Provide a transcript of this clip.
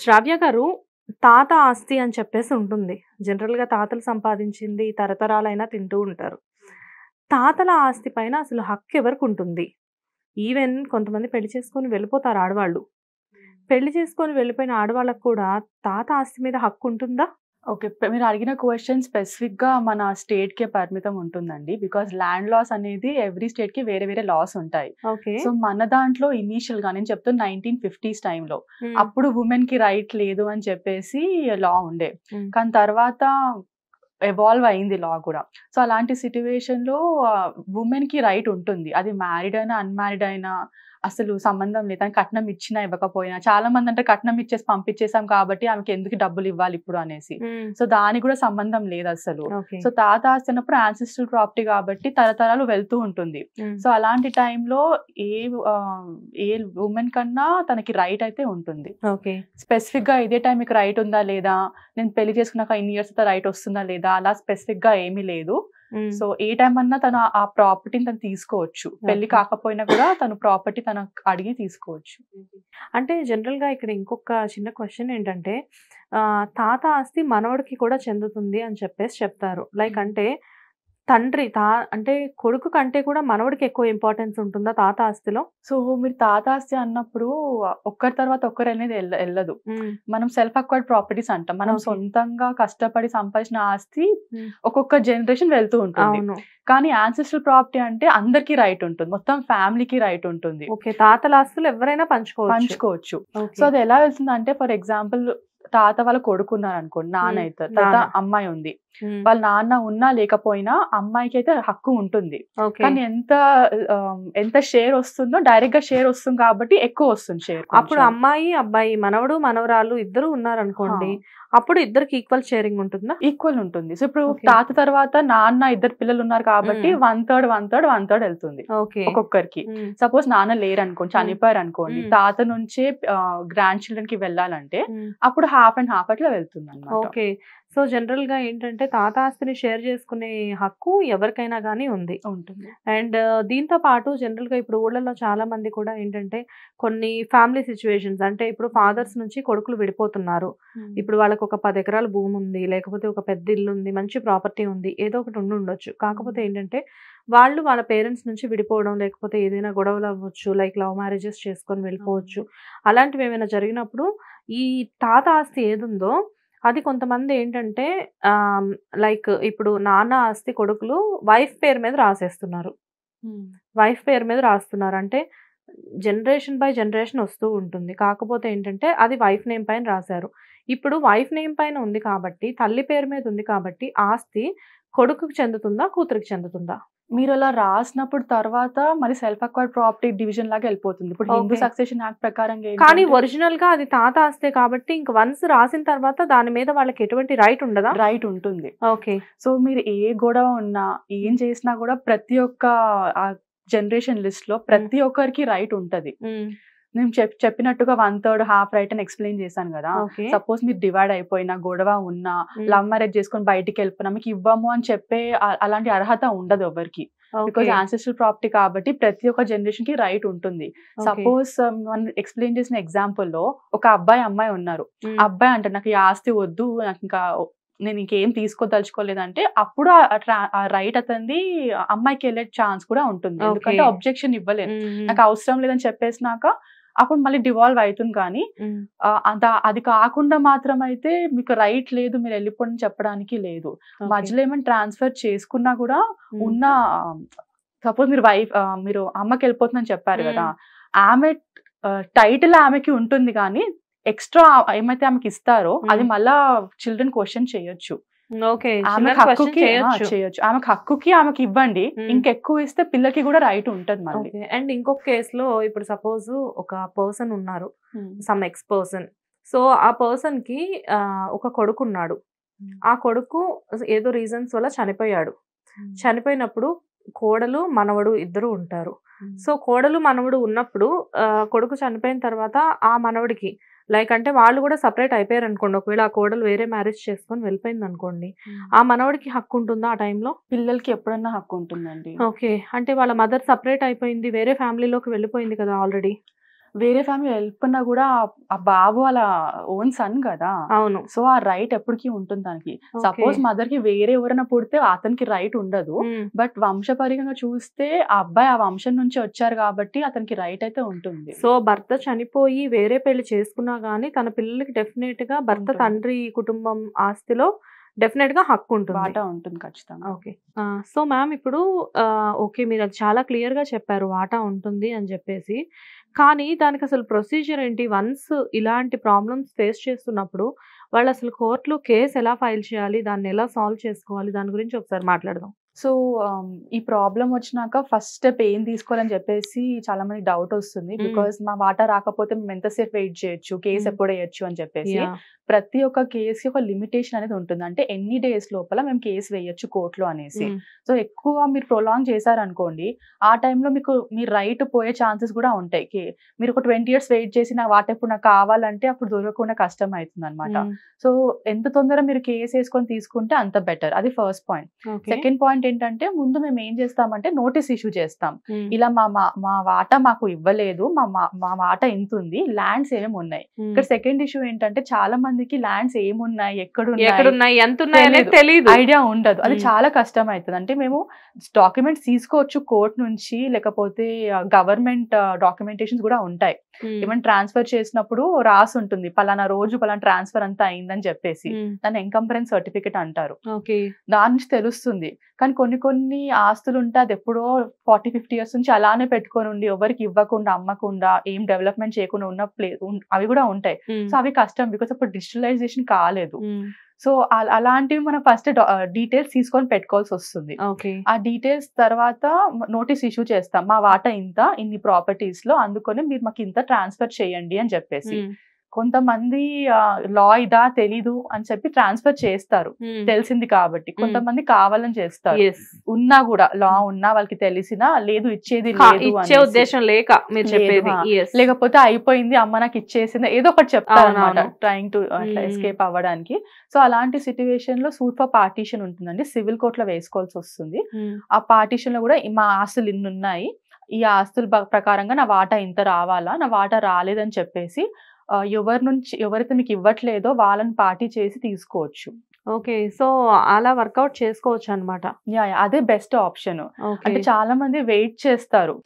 శ్రావ్య గారు తాత ఆస్తి అని చెప్పేసి ఉంటుంది జనరల్గా తాతలు సంపాదించింది తరతరాలైనా తింటూ ఉంటారు తాతల ఆస్తి పైన అసలు హక్కు ఎవరికి ఉంటుంది ఈవెన్ కొంతమంది పెళ్లి చేసుకొని వెళ్ళిపోతారు ఆడవాళ్ళు పెళ్లి చేసుకొని వెళ్ళిపోయిన ఆడవాళ్ళకు కూడా తాత ఆస్తి మీద హక్కు ఉంటుందా ఓకే మీరు అడిగిన క్వశ్చన్ స్పెసిఫిక్గా మన స్టేట్కే పరిమితం ఉంటుందండి బికాస్ ల్యాండ్ లాస్ అనేది ఎవ్రీ స్టేట్కి వేరే వేరే లాస్ ఉంటాయి సో మన దాంట్లో ఇనీషియల్గా నేను చెప్తాను నైన్టీన్ ఫిఫ్టీస్ టైంలో అప్పుడు ఉమెన్కి రైట్ లేదు అని చెప్పేసి లా ఉండే కానీ తర్వాత ఎవాల్వ్ అయింది లా కూడా సో అలాంటి ఉమెన్ ఉమెన్కి రైట్ ఉంటుంది అది మ్యారీడ్ అయినా అన్మ్యారీడ్ అయినా అసలు సంబంధం లేదు అని కట్నం ఇచ్చినా ఇవ్వకపోయినా చాలా మంది అంటే కట్నం ఇచ్చేసి పంపించేసాం కాబట్టి ఆమెకి ఎందుకు డబ్బులు ఇవ్వాలి ఇప్పుడు అనేసి సో దానికి కూడా సంబంధం లేదు అసలు సో తాత ఆస్తున్నప్పుడు ఆన్సిస్టల్ ప్రాపర్టీ కాబట్టి తరతరాలు వెళ్తూ ఉంటుంది సో అలాంటి టైంలో ఏ ఏ ఉమెన్ కన్నా తనకి రైట్ అయితే ఉంటుంది స్పెసిఫిక్ గా ఇదే టైం మీకు రైట్ ఉందా లేదా నేను పెళ్లి చేసుకున్నాక ఇన్ని ఇయర్స్ రైట్ వస్తుందా లేదా అలా స్పెసిఫిక్ గా ఏమీ లేదు సో ఏ టైం అన్నా తను ఆ ప్రాపర్టీని తను తీసుకోవచ్చు పెళ్లి కాకపోయినా కూడా తను ప్రాపర్టీ తన అడిగి తీసుకోవచ్చు అంటే జనరల్ గా ఇక్కడ ఇంకొక చిన్న క్వశ్చన్ ఏంటంటే తాత ఆస్తి మనవడికి కూడా చెందుతుంది అని చెప్పేసి చెప్తారు లైక్ అంటే తండ్రి తా అంటే కొడుకు కంటే కూడా మనవడికి ఎక్కువ ఇంపార్టెన్స్ ఉంటుందా తాత ఆస్తిలో సో మీరు తాత ఆస్తి అన్నప్పుడు ఒక్కరి తర్వాత ఒక్కరు అనేది వెళ్ళదు మనం సెల్ఫ్ అక్వైర్డ్ ప్రాపర్టీస్ అంటాం మనం సొంతంగా కష్టపడి సంపాదించిన ఆస్తి ఒక్కొక్క జనరేషన్ వెళ్తూ ఉంటుంది కానీ యాన్సెస్ట్రల్ ప్రాపర్టీ అంటే అందరికీ రైట్ ఉంటుంది మొత్తం ఫ్యామిలీకి రైట్ ఉంటుంది ఓకే తాతల ఆస్తులు ఎవరైనా పంచుకోవచ్చు పంచుకోవచ్చు సో అది ఎలా వెళ్తుంది అంటే ఫర్ ఎగ్జాంపుల్ తాత వాళ్ళ కొడుకున్నారు అనుకోండి నాన్న తాత అమ్మాయి ఉంది వాళ్ళ నాన్న ఉన్నా లేకపోయినా అమ్మాయికి అయితే హక్కు ఉంటుంది కానీ ఎంత ఎంత షేర్ వస్తుందో డైరెక్ట్ గా షేర్ వస్తుంది కాబట్టి ఎక్కువ వస్తుంది షేర్ అప్పుడు అమ్మాయి అబ్బాయి మనవడు మనవరాలు ఇద్దరు ఉన్నారనుకోండి అప్పుడు ఇద్దరికి ఈక్వల్ షేరింగ్ ఉంటుందా ఈక్వల్ ఉంటుంది సో ఇప్పుడు తాత తర్వాత నాన్న ఇద్దరు పిల్లలు ఉన్నారు కాబట్టి one third one third one third వెళ్తుంది ఒక్కొక్కరికి సపోజ్ నాన్న లేరు అనుకోండి చనిపోయారు అనుకోండి తాత నుంచే గ్రాండ్ చిల్డ్రన్ కి వెళ్ళాలంటే అప్పుడు హాఫ్ అండ్ హాఫ్ అట్లా వెళ్తుంది ఓకే సో జనరల్ గా ఏంటంటే అంటే తాత ఆస్తిని షేర్ చేసుకునే హక్కు ఎవరికైనా కానీ ఉంది ఉంటుంది అండ్ దీంతో పాటు జనరల్గా ఇప్పుడు ఊళ్ళల్లో చాలా మంది కూడా ఏంటంటే కొన్ని ఫ్యామిలీ సిచ్యువేషన్స్ అంటే ఇప్పుడు ఫాదర్స్ నుంచి కొడుకులు విడిపోతున్నారు ఇప్పుడు వాళ్ళకి ఒక పది ఎకరాల భూమి ఉంది లేకపోతే ఒక పెద్ద ఇల్లు ఉంది మంచి ప్రాపర్టీ ఉంది ఏదో ఒకటి ఉండి ఉండొచ్చు కాకపోతే ఏంటంటే వాళ్ళు వాళ్ళ పేరెంట్స్ నుంచి విడిపోవడం లేకపోతే ఏదైనా గొడవలు అవ్వచ్చు లైక్ లవ్ మ్యారేజెస్ చేసుకొని వెళ్ళిపోవచ్చు అలాంటివి ఏమైనా జరిగినప్పుడు ఈ తాత ఆస్తి ఏదుందో అది కొంతమంది ఏంటంటే లైక్ ఇప్పుడు నాన్న ఆస్తి కొడుకులు వైఫ్ పేరు మీద రాసేస్తున్నారు వైఫ్ పేరు మీద రాస్తున్నారు అంటే జనరేషన్ బై జనరేషన్ వస్తూ ఉంటుంది కాకపోతే ఏంటంటే అది వైఫ్ నేమ్ పైన రాశారు ఇప్పుడు వైఫ్ నేమ్ పైన ఉంది కాబట్టి తల్లి పేరు మీద ఉంది కాబట్టి ఆస్తి కొడుకుకి చెందుతుందా కూతురికి చెందుతుందా మీరు అలా రాసినప్పుడు తర్వాత మరి సెల్ఫ్ అక్వైర్డ్ ప్రాపర్టీ డివిజన్ లాగా వెళ్ళిపోతుంది ఇప్పుడు హిందూ సక్సెషన్ యాక్ట్ ప్రకారం కానీ ఒరిజినల్ గా అది తాత ఆస్తే కాబట్టి ఇంక వన్స్ రాసిన తర్వాత దాని మీద వాళ్ళకి ఎటువంటి రైట్ ఉండదా రైట్ ఉంటుంది ఓకే సో మీరు ఏ గొడవ ఉన్నా ఏం చేసినా కూడా ప్రతి ఒక్క జనరేషన్ లిస్ట్ లో ప్రతి hmm. ఒక్కరికి రైట్ ఉంటది hmm. నేను చెప్ చెప్పినట్టుగా వన్ థర్డ్ హాఫ్ రైట్ అని ఎక్స్ప్లెయిన్ చేశాను కదా సపోజ్ మీరు డివైడ్ అయిపోయినా గొడవ ఉన్నా లవ్ మ్యారేజ్ చేసుకొని బయటికి వెళ్ళిపోయినా మీకు ఇవ్వము అని చెప్పే అలాంటి అర్హత ఉండదు ఎవరికి బికాజ్ ఆన్సెస్ట్రల్ ప్రాపర్టీ కాబట్టి ప్రతి ఒక్క జనరేషన్ కి రైట్ ఉంటుంది సపోజ్ um, మనం ఎక్స్ప్లెయిన్ చేసిన ఎగ్జాంపుల్ లో ఒక అబ్బాయి అమ్మాయి ఉన్నారు అబ్బాయి అంటే నాకు ఈ ఆస్తి వద్దు నాకు ఇంకా నేను ఇంకేం తీసుకోదలుచుకోలేదంటే అప్పుడు ఆ రైట్ అతని అమ్మాయికి వెళ్ళే ఛాన్స్ కూడా ఉంటుంది ఎందుకంటే అబ్జెక్షన్ ఇవ్వలేదు నాకు అవసరం లేదని చెప్పేసినాక అప్పుడు మళ్ళీ డివాల్వ్ అవుతుంది కానీ అది కాకుండా మాత్రం అయితే మీకు రైట్ లేదు మీరు వెళ్ళిపోండి చెప్పడానికి లేదు మధ్యలో ఏమైనా ట్రాన్స్ఫర్ చేసుకున్నా కూడా ఉన్న సపోజ్ మీరు వైఫ్ మీరు అమ్మకి వెళ్ళిపోతుందని చెప్పారు కదా ఆమె టైటిల్ ఆమెకి ఉంటుంది కానీ ఎక్స్ట్రా ఏమైతే ఆమెకి ఇస్తారో అది మళ్ళా చిల్డ్రన్ క్వశ్చన్ చేయొచ్చు చేయొచ్చు ఆమెకు హక్కుకి ఆమెకి ఇవ్వండి ఇంకెక్కువ ఇస్తే పిల్లకి కూడా రైట్ ఉంటది మళ్ళీ అండ్ ఇంకొక కేసులో ఇప్పుడు సపోజ్ ఒక పర్సన్ ఉన్నారు సమ్ ఎక్స్ పర్సన్ సో ఆ పర్సన్ కి ఒక కొడుకు ఉన్నాడు ఆ కొడుకు ఏదో రీజన్స్ వల్ల చనిపోయాడు చనిపోయినప్పుడు కోడలు మనవడు ఇద్దరు ఉంటారు సో కోడలు మనవడు ఉన్నప్పుడు కొడుకు చనిపోయిన తర్వాత ఆ మనవడికి లైక్ అంటే వాళ్ళు కూడా సపరేట్ అయిపోయారు అనుకోండి ఒకవేళ ఆ కోడలు వేరే మ్యారేజ్ చేసుకొని వెళ్ళిపోయింది అనుకోండి ఆ మనవడికి హక్కు ఉంటుందా ఆ టైంలో పిల్లలకి ఎప్పుడన్నా హక్కు ఉంటుందండి ఓకే అంటే వాళ్ళ మదర్ సపరేట్ అయిపోయింది వేరే ఫ్యామిలీలోకి వెళ్ళిపోయింది కదా ఆల్రెడీ వేరే ఫ్యామిలీ హెల్ప్ అన్నా కూడా ఆ బాబు వాళ్ళ ఓన్ సన్ కదా అవును సో ఆ రైట్ ఎప్పటికీ ఉంటుంది దానికి సపోజ్ మదర్ కి వేరే ఎవరైనా పుడితే అతనికి రైట్ ఉండదు బట్ వంశపరికంగా చూస్తే ఆ అబ్బాయి ఆ వంశం నుంచి వచ్చారు కాబట్టి అతనికి రైట్ అయితే ఉంటుంది సో భర్త చనిపోయి వేరే పెళ్లి చేసుకున్నా గానీ తన పిల్లలకి డెఫినెట్ గా భర్త తండ్రి కుటుంబం ఆస్తిలో డెఫినెట్ గా హక్కు ఉంటుంది వాటా ఉంటుంది ఖచ్చితంగా ఓకే సో మ్యామ్ ఇప్పుడు ఓకే మీరు అది చాలా క్లియర్ గా చెప్పారు వాటా ఉంటుంది అని చెప్పేసి కానీ దానికి అసలు ప్రొసీజర్ ఏంటి వన్స్ ఇలాంటి ప్రాబ్లమ్స్ ఫేస్ చేస్తున్నప్పుడు వాళ్ళు అసలు కోర్టులో కేసు ఎలా ఫైల్ చేయాలి దాన్ని ఎలా సాల్వ్ చేసుకోవాలి దాని గురించి ఒకసారి మాట్లాడదాం సో ఈ ప్రాబ్లం వచ్చినాక ఫస్ట్ స్టెప్ ఏం తీసుకోవాలని చెప్పేసి చాలా మంది డౌట్ వస్తుంది బికాస్ మా వాటర్ రాకపోతే మేము ఎంతసేపు వెయిట్ చేయొచ్చు కేసు ఎప్పుడు వేయచ్చు అని చెప్పేసి ప్రతి ఒక్క కేసు ఒక లిమిటేషన్ అనేది ఉంటుంది అంటే ఎన్ని డేస్ లోపల మేము కేసు వేయొచ్చు కోర్టులో అనేసి సో ఎక్కువ మీరు ప్రొలాంగ్ చేశారనుకోండి ఆ టైంలో మీకు మీ రైట్ పోయే ఛాన్సెస్ కూడా ఉంటాయి మీరు ఒక ట్వంటీ ఇయర్స్ వెయిట్ చేసి నా వాటర్ ఎప్పుడు నాకు కావాలంటే అప్పుడు దొరకకుండా కష్టం అవుతుంది అనమాట సో ఎంత తొందరగా మీరు కేసు వేసుకొని తీసుకుంటే అంత బెటర్ అది first point second point point ఏంటంటే ముందు మేము ఏం చేస్తామంటే నోటీస్ ఇష్యూ చేస్తాం ఇలా మా మా వాటా మాకు ఇవ్వలేదు మా మా ఎంత ఉంది ల్యాండ్స్ ఏమేమి ఉన్నాయి ఇక్కడ సెకండ్ ఇష్యూ ఏంటంటే చాలా మందికి ల్యాండ్స్ ఏమున్నాయి ఎక్కడున్నాయి ఎంత ఉన్నాయి తెలియదు ఐడియా ఉండదు అది చాలా కష్టం అవుతుంది అంటే మేము డాక్యుమెంట్స్ తీసుకోవచ్చు కోర్ట్ నుంచి లేకపోతే గవర్నమెంట్ డాక్యుమెంటేషన్స్ కూడా ఉంటాయి ఈవెన్ ట్రాన్స్ఫర్ చేసినప్పుడు రాసి ఉంటుంది పలానా రోజు పలానా ట్రాన్స్ఫర్ అంతా అయిందని చెప్పేసి దాన్ని ఎంకంపరెన్స్ సర్టిఫికేట్ అంటారు దాని నుంచి తెలుస్తుంది కానీ కానీ కొన్ని కొన్ని ఆస్తులు ఉంటే అది ఎప్పుడో ఫార్టీ ఫిఫ్టీ ఇయర్స్ నుంచి అలానే పెట్టుకొని ఉండి ఎవరికి ఇవ్వకుండా అమ్మకుండా ఏం డెవలప్మెంట్ చేయకుండా ఉన్న ప్లే అవి కూడా ఉంటాయి సో అవి కష్టం బికాస్ అప్పుడు డిజిటలైజేషన్ కాలేదు సో అలాంటివి మనం ఫస్ట్ డీటెయిల్స్ తీసుకొని పెట్టుకోవాల్సి వస్తుంది ఆ డీటెయిల్స్ తర్వాత నోటీస్ ఇష్యూ చేస్తాం మా వాటా ఇంత ఇన్ని ప్రాపర్టీస్ లో అందుకొని మీరు మాకు ఇంత ట్రాన్స్ఫర్ చేయండి అని చెప్పేసి కొంతమంది లా ఇదా తెలీదు అని చెప్పి ట్రాన్స్ఫర్ చేస్తారు తెలిసింది కాబట్టి కొంతమంది కావాలని చేస్తారు ఉన్నా కూడా లా ఉన్నా వాళ్ళకి తెలిసినా లేదు ఇచ్చేది ఇచ్చే ఉద్దేశం లేక మీరు చెప్పేది లేకపోతే అయిపోయింది అమ్మ నాకు ఇచ్చేసింది ఏదో ఒకటి చెప్తారు ట్రైంగ్ టు ఎస్కేప్ అవ్వడానికి సో అలాంటి సిచ్యువేషన్ లో సూట్ ఫర్ పార్టీషన్ ఉంటుందండి సివిల్ కోర్ట్ లో వేసుకోవాల్సి వస్తుంది ఆ పార్టీషన్ లో కూడా మా ఆస్తులు ఇన్నున్నాయి ఈ ఆస్తుల ప్రకారంగా నా వాటా ఇంత రావాలా నా వాటా రాలేదని చెప్పేసి ఎవరి నుంచి ఎవరైతే మీకు ఇవ్వట్లేదో వాళ్ళని పార్టీ చేసి తీసుకోవచ్చు ఓకే సో అలా వర్కౌట్ చేసుకోవచ్చు అనమాట యా అదే బెస్ట్ ఆప్షన్ అంటే చాలా మంది వెయిట్ చేస్తారు